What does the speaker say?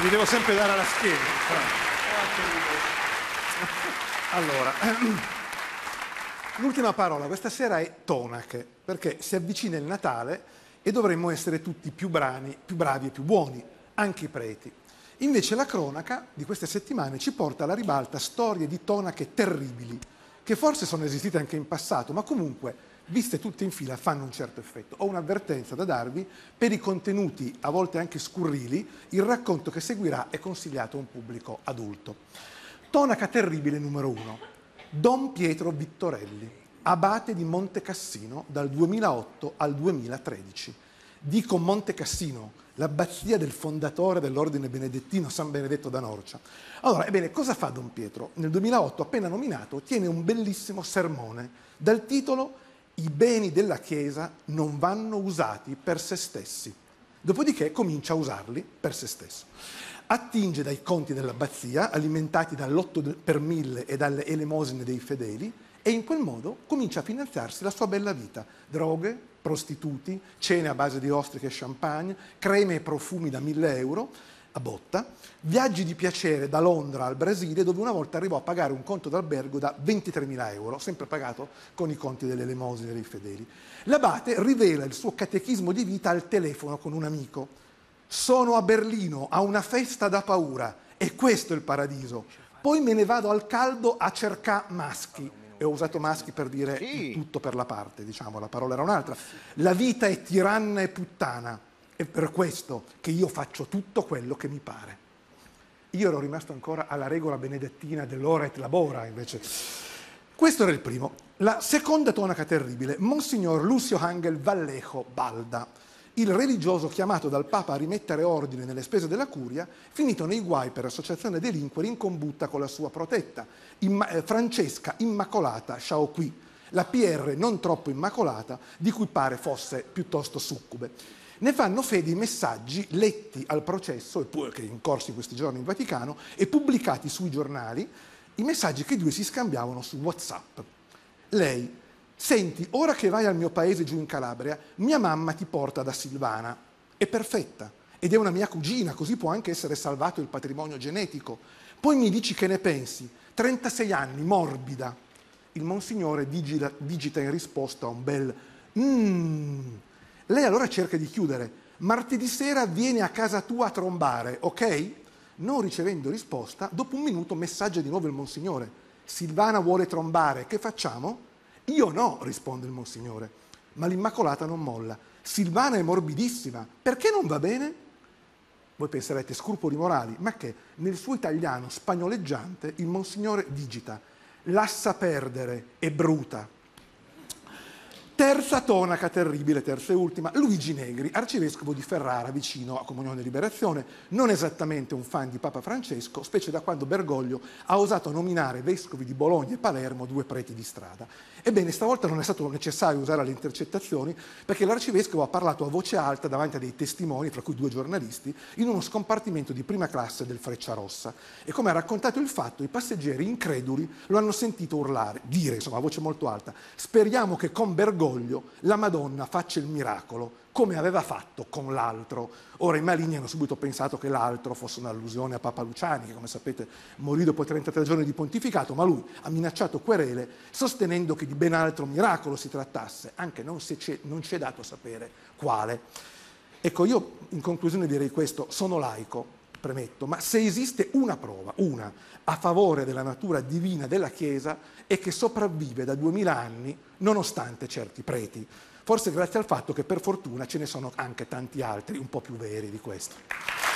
Vi devo sempre dare alla schiena. Allora, l'ultima parola questa sera è tonache, perché si avvicina il Natale e dovremmo essere tutti più, brani, più bravi e più buoni, anche i preti. Invece la cronaca di queste settimane ci porta alla ribalta storie di tonache terribili, che forse sono esistite anche in passato, ma comunque viste tutte in fila, fanno un certo effetto. Ho un'avvertenza da darvi per i contenuti, a volte anche scurrili, il racconto che seguirà è consigliato a un pubblico adulto. Tonaca terribile numero uno. Don Pietro Vittorelli, abate di Montecassino dal 2008 al 2013. Dico Montecassino, l'abbazia del fondatore dell'ordine benedettino San Benedetto da Norcia. Allora, ebbene, cosa fa Don Pietro? Nel 2008, appena nominato, tiene un bellissimo sermone dal titolo i beni della Chiesa non vanno usati per se stessi. Dopodiché comincia a usarli per se stesso. Attinge dai conti dell'abbazia, alimentati dall'otto per mille e dalle elemosine dei fedeli, e in quel modo comincia a finanziarsi la sua bella vita. Droghe, prostituti, cene a base di ostriche e champagne, creme e profumi da mille euro, a botta, viaggi di piacere da Londra al Brasile dove una volta arrivò a pagare un conto d'albergo da 23.000 euro, sempre pagato con i conti delle elemosine dei fedeli. L'abate rivela il suo catechismo di vita al telefono con un amico. Sono a Berlino a una festa da paura e questo è il paradiso. Poi me ne vado al caldo a cercare maschi e ho usato maschi per dire sì. tutto per la parte, diciamo, la parola era un'altra. La vita è tiranna e puttana. È per questo che io faccio tutto quello che mi pare. Io ero rimasto ancora alla regola benedettina dell'ora et labora, invece. Questo era il primo. La seconda tonaca terribile, Monsignor Lucio Angel Vallejo Balda, il religioso chiamato dal Papa a rimettere ordine nelle spese della curia, finito nei guai per associazione delinquere in combutta con la sua protetta, imma- eh, Francesca Immacolata Shaoqui, la PR non troppo immacolata, di cui pare fosse piuttosto succube ne fanno fede i messaggi letti al processo, che è in corso in questi giorni in Vaticano, e pubblicati sui giornali, i messaggi che i due si scambiavano su WhatsApp. Lei, senti, ora che vai al mio paese giù in Calabria, mia mamma ti porta da Silvana, è perfetta, ed è una mia cugina, così può anche essere salvato il patrimonio genetico. Poi mi dici che ne pensi, 36 anni, morbida. Il Monsignore digita in risposta a un bel mmm lei allora cerca di chiudere. Martedì sera viene a casa tua a trombare, ok? Non ricevendo risposta, dopo un minuto messaggia di nuovo il Monsignore. Silvana vuole trombare, che facciamo? Io no, risponde il Monsignore. Ma l'Immacolata non molla. Silvana è morbidissima, perché non va bene? Voi penserete scrupoli morali, ma che nel suo italiano spagnoleggiante il Monsignore digita lassa perdere, è bruta. Terza tonaca terribile, terza e ultima, Luigi Negri, arcivescovo di Ferrara vicino a Comunione e Liberazione, non esattamente un fan di Papa Francesco, specie da quando Bergoglio ha osato nominare vescovi di Bologna e Palermo due preti di strada. Ebbene, stavolta non è stato necessario usare le intercettazioni perché l'arcivescovo ha parlato a voce alta davanti a dei testimoni, tra cui due giornalisti, in uno scompartimento di prima classe del Freccia Rossa. E come ha raccontato il fatto, i passeggeri increduli lo hanno sentito urlare, dire insomma a voce molto alta, speriamo che con Bergoglio voglio la Madonna faccia il miracolo come aveva fatto con l'altro. Ora i maligni hanno subito pensato che l'altro fosse un'allusione a Papa Luciani, che come sapete morì dopo 33 giorni di pontificato, ma lui ha minacciato querele sostenendo che di ben altro miracolo si trattasse, anche non, non ci è dato sapere quale. Ecco, io in conclusione direi questo, sono laico, premetto, ma se esiste una prova, una, a favore della natura divina della Chiesa, è che sopravvive da duemila anni nonostante certi preti. Forse grazie al fatto che per fortuna ce ne sono anche tanti altri un po' più veri di questo.